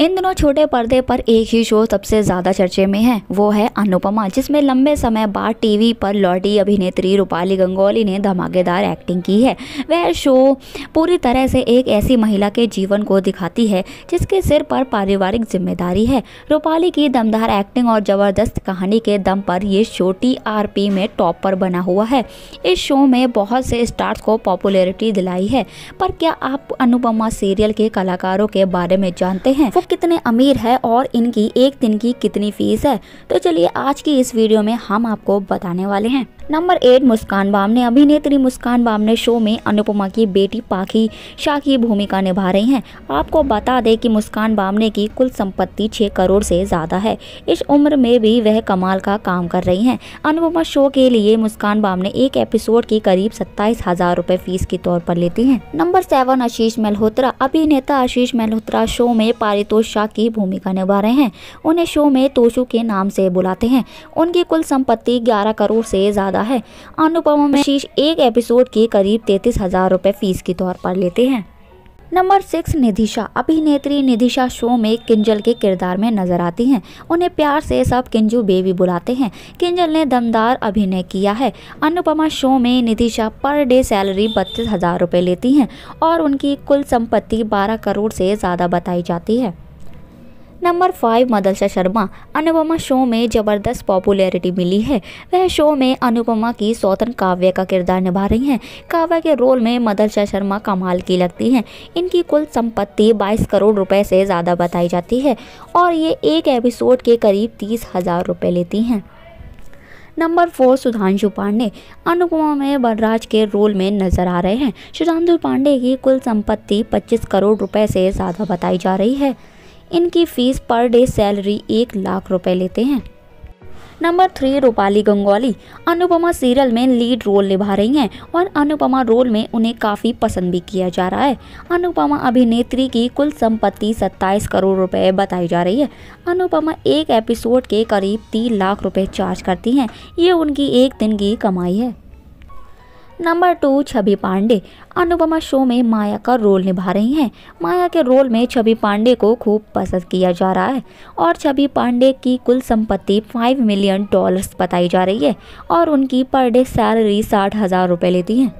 इन दोनों छोटे पर्दे पर एक ही शो सबसे ज्यादा चर्चे में है वो है अनुपमा जिसमें लंबे समय बाद टीवी पर लौटी अभिनेत्री रूपाली गंगोली ने धमाकेदार एक्टिंग की है वह शो पूरी तरह से एक ऐसी महिला के जीवन को दिखाती है जिसके सिर पर पारिवारिक जिम्मेदारी है रूपाली की दमदार एक्टिंग और जबरदस्त कहानी के दम पर यह शो टी में टॉप पर बना हुआ है इस शो में बहुत से स्टार्स को पॉपुलैरिटी दिलाई है पर क्या आप अनुपमा सीरियल के कलाकारों के बारे में जानते हैं कितने अमीर है और इनकी एक दिन की कितनी फीस है तो चलिए आज की इस वीडियो में हम आपको बताने वाले हैं नंबर एट मुस्कान बामने अभिनेत्री मुस्कान बामने शो में अनुपमा की बेटी पाखी शाह की भूमिका निभा रही हैं आपको बता दें कि मुस्कान बामने की कुल संपत्ति 6 करोड़ से ज़्यादा है इस उम्र में भी वह कमाल का काम कर रही हैं अनुपमा शो के लिए मुस्कान बामने एक एपिसोड की करीब सत्ताईस हज़ार रुपये फीस के तौर पर लेती हैं नंबर सेवन आशीष मल्होत्रा अभिनेता आशीष मल्होत्रा शो में पारितोष शाह की भूमिका निभा रहे हैं उन्हें शो में तोशु के नाम से बुलाते हैं उनकी कुल संपत्ति 11 करोड़ से ज़्यादा है अनुपम में शीश एक एपिसोड के करीब तैतीस हज़ार रुपये फीस के तौर पर लेते हैं नंबर सिक्स निधिशा अभिनेत्री निधिशा शो में किंजल के किरदार में नजर आती हैं उन्हें प्यार से सब किंजू बेबी बुलाते हैं किंजल ने दमदार अभिनय किया है अनुपमा शो में निधिशा पर डे सैलरी बत्तीस हज़ार रुपये लेती हैं और उनकी कुल संपत्ति 12 करोड़ से ज़्यादा बताई जाती है number five Madalsa Sharma Anupamaa show में ज़बरदस्त पॉपुलैरिटी मिली है वह शो में अनुपमा की सौतन काव्य का किरदार निभा रही हैं काव्य के रोल में मदरसा शर्मा कमाल की लगती हैं इनकी कुल संपत्ति 22 करोड़ रुपए से ज़्यादा बताई जाती है और ये एक एपिसोड के करीब तीस हज़ार रुपये लेती हैं नंबर फोर सुधांशु पांडे अनुपमा में बलराज के रोल में नजर आ रहे हैं सुधांशु पांडे की कुल संपत्ति 25 करोड़ रुपए से ज़्यादा बताई जा रही है इनकी फीस पर डे सैलरी एक लाख रुपए लेते हैं number three Rupali Ganguly Anupamaa serial में लीड रोल निभा रही हैं और अनुपमा रोल में उन्हें काफ़ी पसंद भी किया जा रहा है अनुपमा अभिनेत्री की कुल संपत्ति 27 करोड़ रुपए बताई जा रही है अनुपमा एक एपिसोड के करीब तीन लाख रुपए चार्ज करती हैं ये उनकी एक दिन की कमाई है number two Chhavi Pandey Anupamaa show में माया का रोल निभा रही हैं माया के रोल में छवि पांडे को खूब पसंद किया जा रहा है और छवि पांडे की कुल संपत्ति फाइव मिलियन डॉलर्स बताई जा रही है और उनकी पर डे सैलरी साठ हज़ार रुपये लेती हैं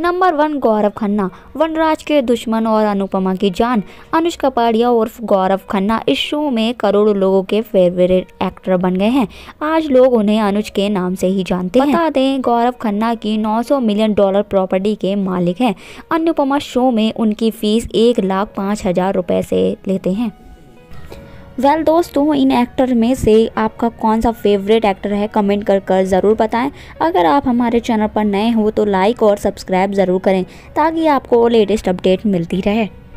नंबर वन गौरव खन्ना वनराज के दुश्मन और अनुपमा की जान अनुष्का पाड़िया उर्फ गौरव खन्ना इस शो में करोड़ों लोगों के फेवरेट एक्टर बन गए हैं आज लोग उन्हें अनुज के नाम से ही जानते हैं बता दें गौरव खन्ना की 900 मिलियन डॉलर प्रॉपर्टी के मालिक हैं अनुपमा शो में उनकी फीस एक लाख पाँच हजार रुपये से लेते हैं वेल well, दोस्तों तो इन एक्टर में से आपका कौन सा फेवरेट एक्टर है कमेंट कर कर ज़रूर बताएं अगर आप हमारे चैनल पर नए हो तो लाइक और सब्सक्राइब ज़रूर करें ताकि आपको लेटेस्ट अपडेट मिलती रहे